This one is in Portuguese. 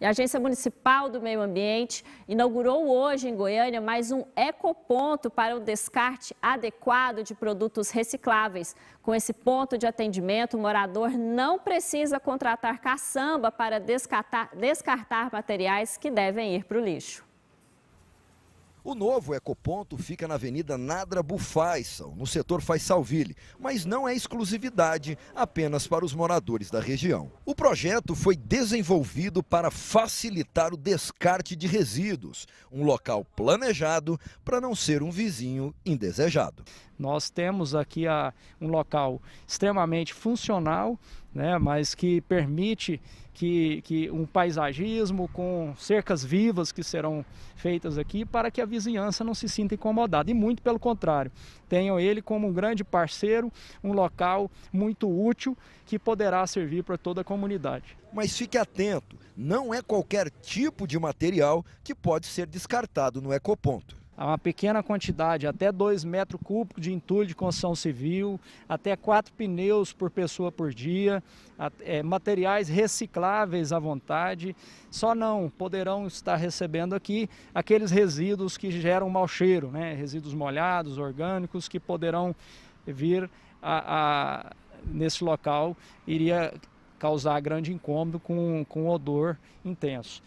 E a Agência Municipal do Meio Ambiente inaugurou hoje em Goiânia mais um ecoponto para o descarte adequado de produtos recicláveis. Com esse ponto de atendimento, o morador não precisa contratar caçamba para descartar, descartar materiais que devem ir para o lixo. O novo ecoponto fica na Avenida Nadra Bufaisal, no setor Faisalville, mas não é exclusividade apenas para os moradores da região. O projeto foi desenvolvido para facilitar o descarte de resíduos, um local planejado para não ser um vizinho indesejado. Nós temos aqui a, um local extremamente funcional, né, mas que permite que, que um paisagismo com cercas vivas que serão feitas aqui para que a vizinhança não se sinta incomodada. E muito pelo contrário, tenham ele como um grande parceiro, um local muito útil que poderá servir para toda a comunidade. Mas fique atento, não é qualquer tipo de material que pode ser descartado no ecoponto uma pequena quantidade, até 2 metros cúbicos de entulho de construção civil, até quatro pneus por pessoa por dia, é, materiais recicláveis à vontade. Só não poderão estar recebendo aqui aqueles resíduos que geram mau cheiro, né? resíduos molhados, orgânicos, que poderão vir a, a, nesse local, iria causar grande incômodo com, com odor intenso.